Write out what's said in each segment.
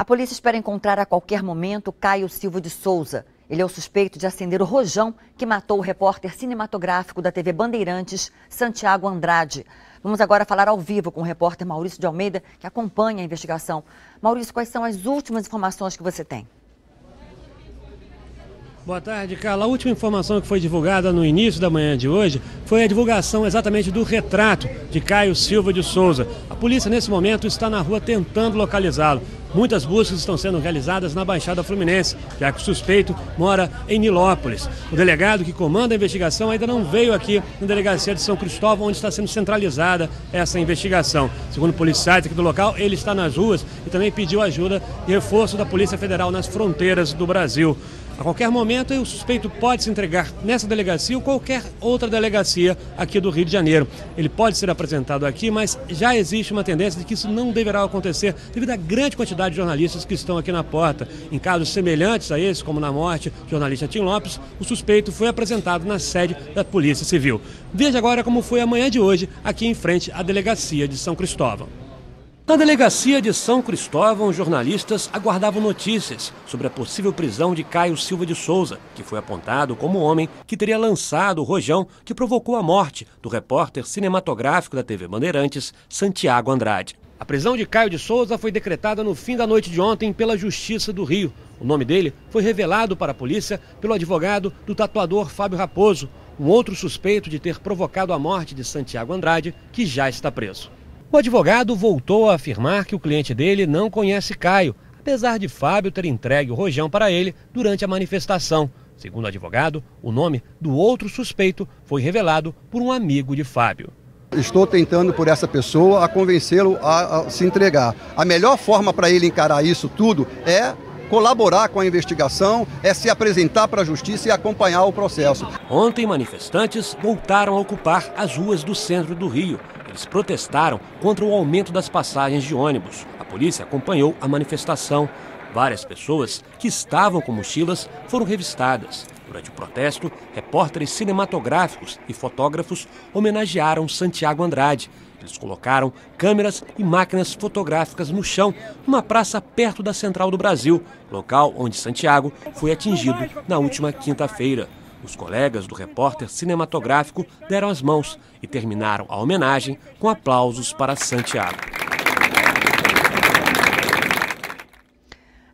A polícia espera encontrar a qualquer momento Caio Silva de Souza. Ele é o suspeito de acender o rojão que matou o repórter cinematográfico da TV Bandeirantes, Santiago Andrade. Vamos agora falar ao vivo com o repórter Maurício de Almeida, que acompanha a investigação. Maurício, quais são as últimas informações que você tem? Boa tarde, Carla. A última informação que foi divulgada no início da manhã de hoje foi a divulgação exatamente do retrato de Caio Silva de Souza. A polícia, nesse momento, está na rua tentando localizá-lo. Muitas buscas estão sendo realizadas na Baixada Fluminense, já que o suspeito mora em Nilópolis. O delegado que comanda a investigação ainda não veio aqui na delegacia de São Cristóvão, onde está sendo centralizada essa investigação. Segundo policiais aqui do local, ele está nas ruas e também pediu ajuda e reforço da Polícia Federal nas fronteiras do Brasil. A qualquer momento, o suspeito pode se entregar nessa delegacia ou qualquer outra delegacia aqui do Rio de Janeiro. Ele pode ser apresentado aqui, mas já existe uma tendência de que isso não deverá acontecer devido à grande quantidade de jornalistas que estão aqui na porta. Em casos semelhantes a esse, como na morte do jornalista Tim Lopes, o suspeito foi apresentado na sede da Polícia Civil. Veja agora como foi a manhã de hoje aqui em frente à delegacia de São Cristóvão. Na delegacia de São Cristóvão, jornalistas aguardavam notícias sobre a possível prisão de Caio Silva de Souza, que foi apontado como o homem que teria lançado o rojão que provocou a morte do repórter cinematográfico da TV Bandeirantes, Santiago Andrade. A prisão de Caio de Souza foi decretada no fim da noite de ontem pela Justiça do Rio. O nome dele foi revelado para a polícia pelo advogado do tatuador Fábio Raposo, um outro suspeito de ter provocado a morte de Santiago Andrade, que já está preso. O advogado voltou a afirmar que o cliente dele não conhece Caio, apesar de Fábio ter entregue o rojão para ele durante a manifestação. Segundo o advogado, o nome do outro suspeito foi revelado por um amigo de Fábio. Estou tentando por essa pessoa a convencê-lo a, a se entregar. A melhor forma para ele encarar isso tudo é colaborar com a investigação, é se apresentar para a justiça e acompanhar o processo. Ontem, manifestantes voltaram a ocupar as ruas do centro do Rio eles protestaram contra o aumento das passagens de ônibus. A polícia acompanhou a manifestação. Várias pessoas que estavam com mochilas foram revistadas. Durante o protesto, repórteres cinematográficos e fotógrafos homenagearam Santiago Andrade. Eles colocaram câmeras e máquinas fotográficas no chão, numa praça perto da Central do Brasil, local onde Santiago foi atingido na última quinta-feira. Os colegas do repórter cinematográfico deram as mãos e terminaram a homenagem com aplausos para Santiago.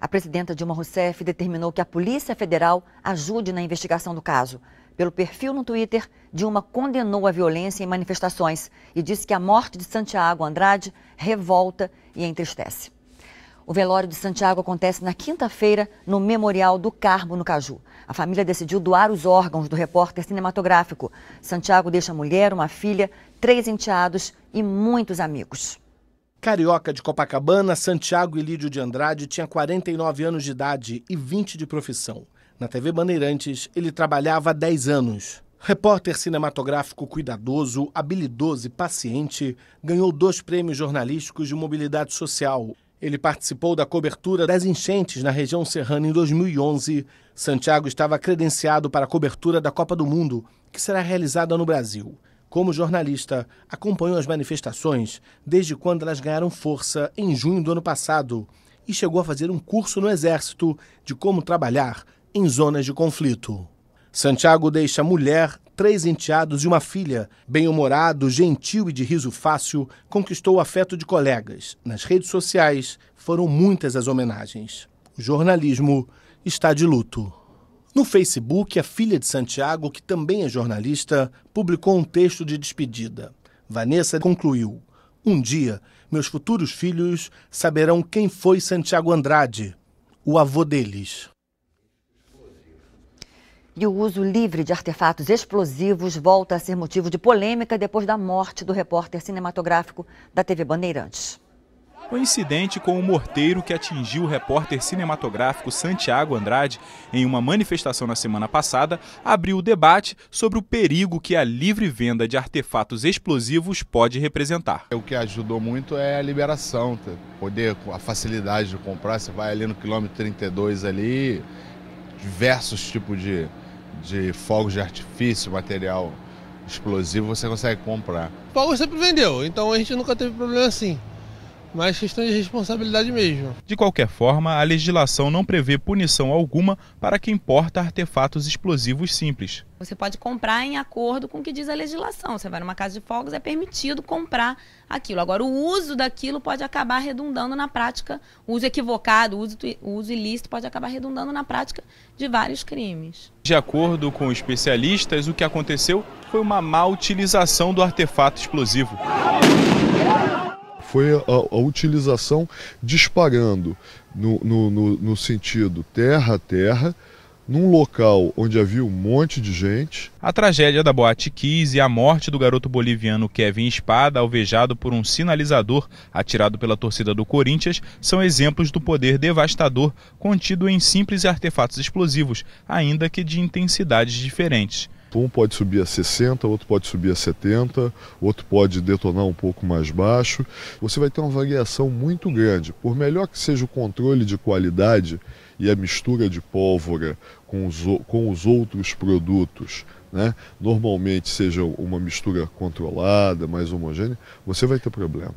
A presidenta Dilma Rousseff determinou que a Polícia Federal ajude na investigação do caso. Pelo perfil no Twitter, Dilma condenou a violência em manifestações e disse que a morte de Santiago Andrade revolta e entristece. O velório de Santiago acontece na quinta-feira no Memorial do Carmo, no Caju. A família decidiu doar os órgãos do repórter cinematográfico. Santiago deixa mulher, uma filha, três enteados e muitos amigos. Carioca de Copacabana, Santiago Ilídio de Andrade tinha 49 anos de idade e 20 de profissão. Na TV Bandeirantes, ele trabalhava há 10 anos. Repórter cinematográfico cuidadoso, habilidoso e paciente, ganhou dois prêmios jornalísticos de mobilidade social ele participou da cobertura das enchentes na região serrana em 2011. Santiago estava credenciado para a cobertura da Copa do Mundo, que será realizada no Brasil. Como jornalista, acompanhou as manifestações desde quando elas ganharam força em junho do ano passado e chegou a fazer um curso no Exército de como trabalhar em zonas de conflito. Santiago deixa mulher três enteados e uma filha. Bem-humorado, gentil e de riso fácil, conquistou o afeto de colegas. Nas redes sociais foram muitas as homenagens. O jornalismo está de luto. No Facebook, a filha de Santiago, que também é jornalista, publicou um texto de despedida. Vanessa concluiu: Um dia, meus futuros filhos saberão quem foi Santiago Andrade, o avô deles. E o uso livre de artefatos explosivos volta a ser motivo de polêmica depois da morte do repórter cinematográfico da TV Bandeirantes. O incidente com o morteiro que atingiu o repórter cinematográfico Santiago Andrade em uma manifestação na semana passada abriu o debate sobre o perigo que a livre venda de artefatos explosivos pode representar. O que ajudou muito é a liberação, tá? poder, a facilidade de comprar. Você vai ali no quilômetro 32 ali, diversos tipos de de fogos de artifício, material explosivo, você consegue comprar. Fogos sempre vendeu, então a gente nunca teve problema assim mas questão de responsabilidade mesmo. De qualquer forma, a legislação não prevê punição alguma para quem porta artefatos explosivos simples. Você pode comprar em acordo com o que diz a legislação. Você vai numa casa de fogos, é permitido comprar aquilo. Agora, o uso daquilo pode acabar redundando na prática, o uso equivocado, o uso, o uso ilícito pode acabar redundando na prática de vários crimes. De acordo com especialistas, o que aconteceu foi uma má utilização do artefato explosivo foi a, a utilização disparando no, no, no, no sentido terra-terra, a num local onde havia um monte de gente. A tragédia da Boate Kiss e a morte do garoto boliviano Kevin Espada, alvejado por um sinalizador atirado pela torcida do Corinthians, são exemplos do poder devastador contido em simples artefatos explosivos, ainda que de intensidades diferentes. Um pode subir a 60, outro pode subir a 70, outro pode detonar um pouco mais baixo. Você vai ter uma variação muito grande. Por melhor que seja o controle de qualidade e a mistura de pólvora com os, com os outros produtos, né? normalmente seja uma mistura controlada, mais homogênea, você vai ter problema.